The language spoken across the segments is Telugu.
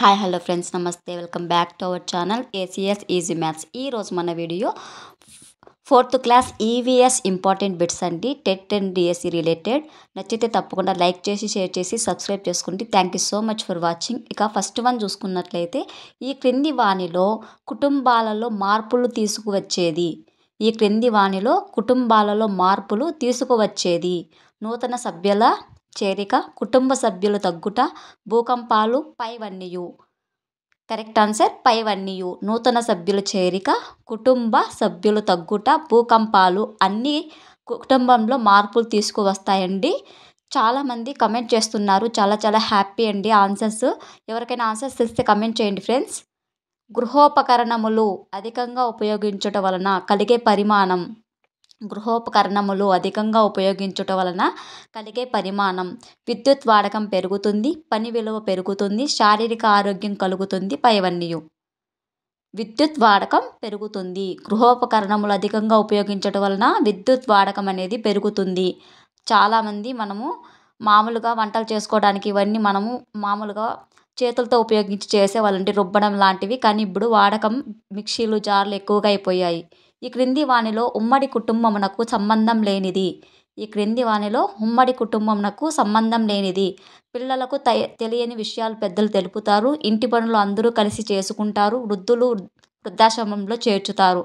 హాయ్ హలో ఫ్రెండ్స్ నమస్తే welcome back to our channel ACS easy maths ఈరోజు మన video fourth class EVS important bits అండి టెట్ అండ్ డిఎస్సి రిలేటెడ్ నచ్చితే తప్పకుండా లైక్ చేసి షేర్ చేసి సబ్స్క్రైబ్ చేసుకోండి thank you so much for watching ఇక ఫస్ట్ వన్ చూసుకున్నట్లయితే ఈ క్రింది వాణిలో కుటుంబాలలో మార్పులు తీసుకువచ్చేది ఈ క్రింది వాణిలో కుటుంబాలలో మార్పులు తీసుకువచ్చేది నూతన సభ్యుల చేరిక కుటుంబ సభ్యులు తగ్గుట భూకంపాలు పైవన్నీయు కరెక్ట్ ఆన్సర్ పైవన్నీయు నూతన సభ్యుల చేరిక కుటుంబ సభ్యులు తగ్గుట భూకంపాలు అన్నీ కుటుంబంలో మార్పులు తీసుకువస్తాయండి చాలామంది కమెంట్ చేస్తున్నారు చాలా చాలా హ్యాపీ అండి ఆన్సర్స్ ఎవరికైనా ఆన్సర్స్ తెస్తే కమెంట్ చేయండి ఫ్రెండ్స్ గృహోపకరణములు అధికంగా ఉపయోగించటం వలన కలిగే పరిమాణం గృహోపకరణములు అధికంగా ఉపయోగించుట వలన కలిగే పరిమాణం విద్యుత్ వాడకం పెరుగుతుంది పని విలువ పెరుగుతుంది శారీరక ఆరోగ్యం కలుగుతుంది పైవన్నీ విద్యుత్ వాడకం పెరుగుతుంది గృహోపకరణములు అధికంగా ఉపయోగించడం వలన విద్యుత్ వాడకం అనేది పెరుగుతుంది చాలామంది మనము మామూలుగా వంటలు చేసుకోవడానికి ఇవన్నీ మనము మామూలుగా చేతులతో ఉపయోగించి చేసే వాళ్ళంటే రుబ్బడం లాంటివి కానీ ఇప్పుడు వాడకం మిక్సీలు జార్లు ఎక్కువగా అయిపోయాయి ఈ క్రింది వాణిలో ఉమ్మడి కుటుంబమునకు సంబంధం లేనిది ఈ క్రింది వాణిలో ఉమ్మడి కుటుంబమునకు సంబంధం లేనిది పిల్లలకు తె తెలియని విషయాలు పెద్దలు తెలుపుతారు ఇంటి పనులు అందరూ కలిసి చేసుకుంటారు వృద్ధులు వృద్ధాశ్రమంలో చేర్చుతారు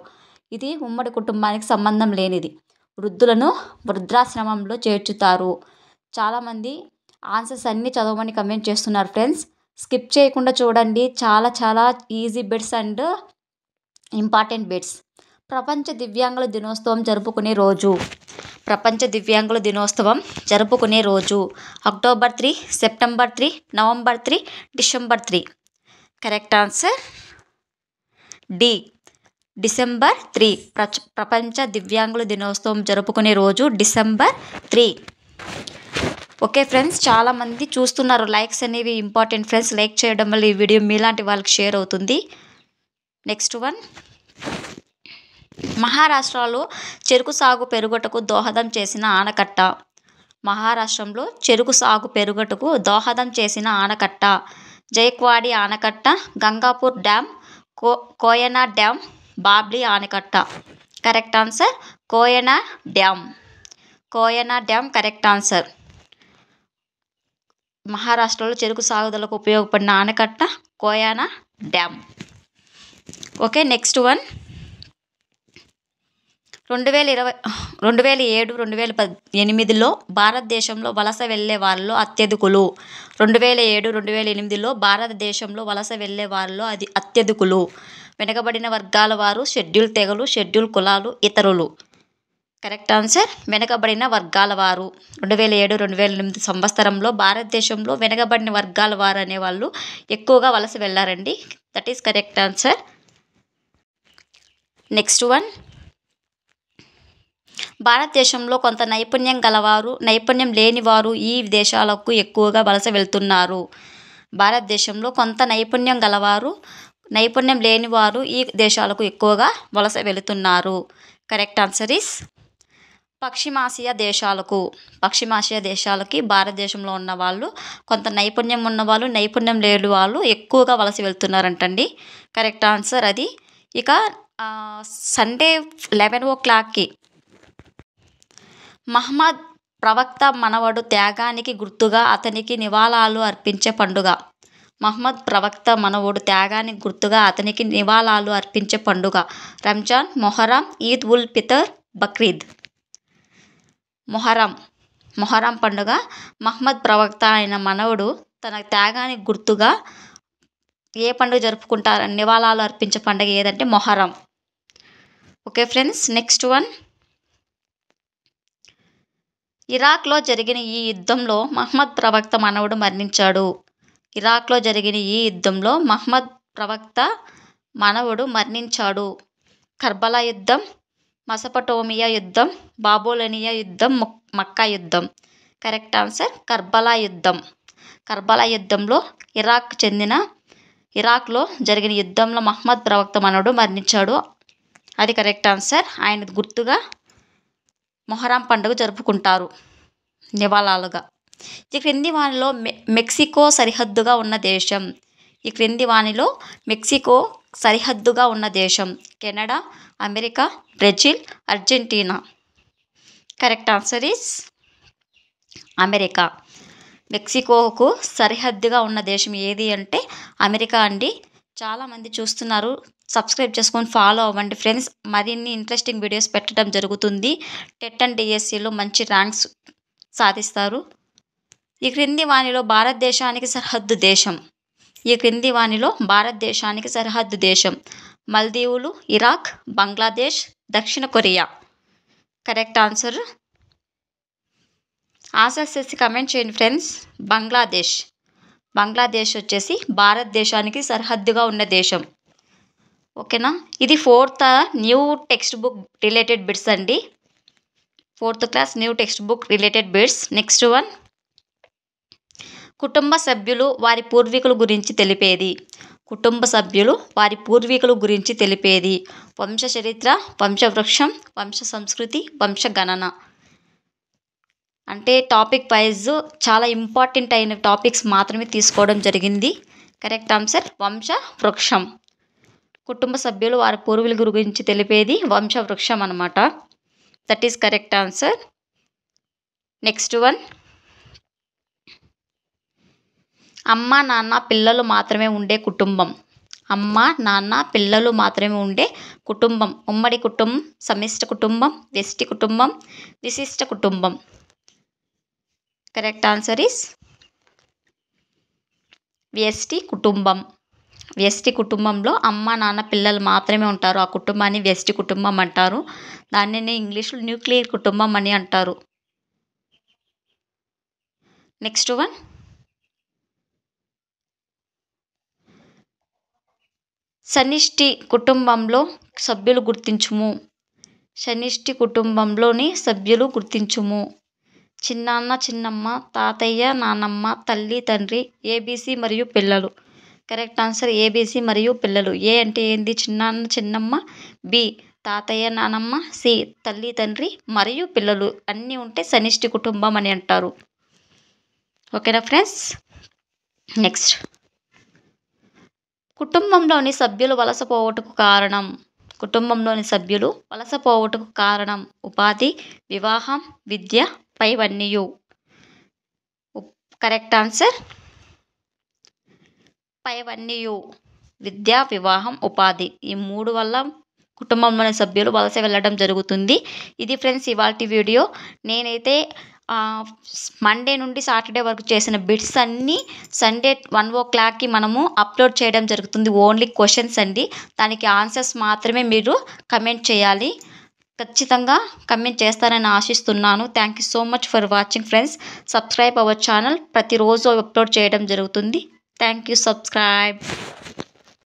ఇది ఉమ్మడి కుటుంబానికి సంబంధం లేనిది వృద్ధులను వృద్ధాశ్రమంలో చేర్చుతారు చాలామంది ఆన్సర్స్ అన్నీ చదవమని కమెంట్ చేస్తున్నారు ఫ్రెండ్స్ స్కిప్ చేయకుండా చూడండి చాలా చాలా easy bits and important bits ప్రపంచ దివ్యాంగుల దినోత్సవం జరుపుకునే రోజు ప్రపంచ దివ్యాంగుల దినోత్సవం జరుపుకునే రోజు October three September three November three December three correct answer D December three ప్రపంచ దివ్యాంగుల దినోత్సవం జరుపుకునే రోజు డిసెంబర్ త్రీ ఓకే ఫ్రెండ్స్ చాలామంది చూస్తున్నారు లైక్స్ అనేవి ఇంపార్టెంట్ ఫ్రెండ్స్ లైక్ చేయడం వల్ల ఈ వీడియో మీలాంటి వాళ్ళకి షేర్ అవుతుంది నెక్స్ట్ వన్ మహారాష్ట్రలో చెరుకు సాగు పెరుగుటకు దోహదం చేసిన ఆనకట్ట మహారాష్ట్రంలో చెరుకు సాగు పెరుగుటకు దోహదం చేసిన ఆనకట్ట జైక్వాడి ఆనకట్ట గంగాపూర్ డ్యామ్ కో కోయనా డ్యామ్ బాబ్లీ ఆనకట్ట correct answer Koyna dam Koyna dam correct answer మహారాష్ట్రలో చెరుకు సాగుదలకు ఉపయోగపడిన ఆనకట్ట Koyna dam okay next one రెండు వేల ఇరవై రెండు వేల ఏడు రెండు వేల పద్ ఎనిమిదిలో భారతదేశంలో వలస వెళ్ళే వారిలో అత్యధికులు రెండు వేల ఏడు రెండు వేల ఎనిమిదిలో భారతదేశంలో వలస వెళ్లే వారిలో అది అత్యధికులు వెనకబడిన వర్గాల వారు షెడ్యూల్ తెగలు షెడ్యూల్ కులాలు ఇతరులు కరెక్ట్ ఆన్సర్ వెనకబడిన వర్గాల వారు రెండు వేల ఏడు రెండు వేల ఎనిమిది సంవత్సరంలో భారతదేశంలో వెనకబడిన వర్గాల వారు అనేవాళ్ళు ఎక్కువగా వలస వెళ్ళారండి that is correct answer next one భారతదేశంలో కొంత నైపుణ్యం గలవారు నైపుణ్యం లేనివారు ఈ దేశాలకు ఎక్కువగా వలస వెళ్తున్నారు భారతదేశంలో కొంత నైపుణ్యం గలవారు నైపుణ్యం లేనివారు ఈ దేశాలకు ఎక్కువగా వలస వెళుతున్నారు కరెక్ట్ ఆన్సర్ ఇస్ పశ్చిమాసియా దేశాలకు పశ్చిమాసియా దేశాలకి భారతదేశంలో ఉన్న వాళ్ళు కొంత నైపుణ్యం ఉన్నవాళ్ళు నైపుణ్యం లేని వాళ్ళు ఎక్కువగా వలస వెళ్తున్నారంటండి కరెక్ట్ ఆన్సర్ అది ఇక సండే లెవెన్ ఓ క్లాక్కి మహమ్మద్ ప్రవక్త మనవడు త్యాగానికి గుర్తుగా అతనికి నివాళాలు అర్పించే పండుగ మహమ్మద్ ప్రవక్త మనవుడు త్యాగానికి గుర్తుగా అతనికి నివాళాలు అర్పించే పండుగ రంజాన్ మొహరం ఈద్ ఉల్ ఫితర్ బక్రీద్ మొహరం మొహరం పండుగ మహమ్మద్ ప్రవక్త అయిన మనవుడు తన త్యాగానికి గుర్తుగా ఏ పండుగ జరుపుకుంటారు నివాళాలు అర్పించే పండుగ ఏదంటే Muharram okay friends next one ఇరాక్లో జరిగిన ఈ యుద్ధంలో మహమ్మద్ ప్రవక్త మనవుడు మరణించాడు ఇరాక్లో జరిగిన ఈ యుద్ధంలో మహమ్మద్ ప్రవక్త మనవుడు మరణించాడు కర్బలా యుద్ధం మసపటోమియా యుద్ధం బాబోలనియా యుద్ధం మక్కా యుద్ధం కరెక్ట్ ఆన్సర్ కర్బలా యుద్ధం కర్బలా యుద్ధంలో ఇరాక్ చెందిన ఇరాక్లో జరిగిన యుద్ధంలో మహమ్మద్ ప్రవక్త మనవుడు మరణించాడు అది కరెక్ట్ ఆన్సర్ ఆయన గుర్తుగా మొహరాం పండుగ జరుపుకుంటారు నివాళాలుగా ఈ క్రింది వానిలో మె మెక్సికో సరిహద్దుగా ఉన్న దేశం ఈ క్రింది వానిలో మెక్సికో సరిహద్దుగా ఉన్న దేశం Canada America Brazil Argentina correct answer is America మెక్సికోకు సరిహద్దుగా ఉన్న దేశం ఏది అంటే అమెరికా అండి చాలామంది చూస్తున్నారు సబ్స్క్రైబ్ చేసుకొని ఫాలో అవ్వండి ఫ్రెండ్స్ మరిన్ని ఇంట్రెస్టింగ్ వీడియోస్ పెట్టడం జరుగుతుంది టెట్ అండ్ డిఎస్సిలో మంచి ర్యాంక్స్ సాధిస్తారు ఈ క్రింది వాణిలో భారతదేశానికి సరిహద్దు దేశం ఈ క్రింది వాణిలో భారతదేశానికి సరిహద్దు దేశం మల్దీవులు ఇరాక్ బంగ్లాదేశ్ దక్షిణ కొరియా కరెక్ట్ ఆన్సర్ ఆన్సర్స్ చేసి కమెంట్ చేయండి ఫ్రెండ్స్ బంగ్లాదేశ్ బంగ్లాదేశ్ వచ్చేసి భారతదేశానికి సరిహద్దుగా ఉన్న దేశం ఓకేనా ఇది fourth new text book related bits అండి fourth class new text book related bits next one కుటుంబ సభ్యులు వారి పూర్వీకుల గురించి తెలిపేది కుటుంబ సభ్యులు వారి పూర్వీకుల గురించి తెలిపేది వంశ చరిత్ర వంశవృక్షం వంశ సంస్కృతి వంశ గణన అంటే టాపిక్ వైజ్ చాలా ఇంపార్టెంట్ అయిన టాపిక్స్ మాత్రమే తీసుకోవడం జరిగింది కరెక్ట్ ఆన్సర్ వంశ వృక్షం కుటుంబ సభ్యులు వారి పూర్వీల గురించి తెలిపేది వంశ వృక్షం అనమాట that is correct answer next one అమ్మ నాన్న పిల్లలు మాత్రమే ఉండే కుటుంబం అమ్మ నాన్న పిల్లలు మాత్రమే ఉండే కుటుంబం ఉమ్మడి కుటుంబం సమిష్ట కుటుంబం వ్యష్టి కుటుంబం విశిష్ట కుటుంబం కరెక్ట్ ఆన్సర్ ఇస్ వ్యష్టి కుటుంబం వ్యష్టి కుటుంబంలో అమ్మ నాన్న పిల్లలు మాత్రమే ఉంటారు ఆ కుటుంబాన్ని వ్యష్టి కుటుంబం అంటారు దానిని ఇంగ్లీష్లో న్యూక్లియర్ కుటుంబం అని అంటారు నెక్స్ట్ వన్ సనిష్టి కుటుంబంలో సభ్యులు గుర్తించుము సనిష్టి కుటుంబంలోని సభ్యులు గుర్తించుము చిన్నాన్న చిన్నమ్మ తాతయ్య నానమ్మ తల్లి తండ్రి ఏబీసీ మరియు పిల్లలు కరెక్ట్ ఆన్సర్ ఏబీసీ మరియు పిల్లలు ఏ అంటే ఏంది చిన్నాన్న చిన్నమ్మ బి తాతయ్య నానమ్మ సి తల్లి తండ్రి మరియు పిల్లలు అన్నీ ఉంటే సనిష్టి కుటుంబం అని అంటారు ఓకేనా ఫ్రెండ్స్ నెక్స్ట్ కుటుంబంలోని సభ్యులు వలసపోవటకు కారణం కుటుంబంలోని సభ్యులు వలసపోవటకు కారణం ఉపాధి వివాహం విద్య పైవన్నీయు కరెక్ట్ ఆన్సర్ పైవన్నీయు విద్యా వివాహం ఉపాధి ఈ మూడు వల్ల కుటుంబంలోని సభ్యులు వలస వెళ్ళడం జరుగుతుంది ఇది ఫ్రెండ్స్ ఇవాళ వీడియో నేనైతే మండే నుండి సాటర్డే వరకు చేసిన బిట్స్ అన్నీ సండే వన్ ఓ క్లాక్కి మనము అప్లోడ్ చేయడం జరుగుతుంది ఓన్లీ క్వశ్చన్స్ అండి దానికి ఆన్సర్స్ మాత్రమే మీరు కమెంట్ చేయాలి ఖచ్చితంగా కమెంట్ చేస్తారని ఆశిస్తున్నాను thank you so much for watching friends subscribe our channel ప్రతిరోజు అప్లోడ్ చేయడం జరుగుతుంది థ్యాంక్ యూ సబ్స్క్రైబ్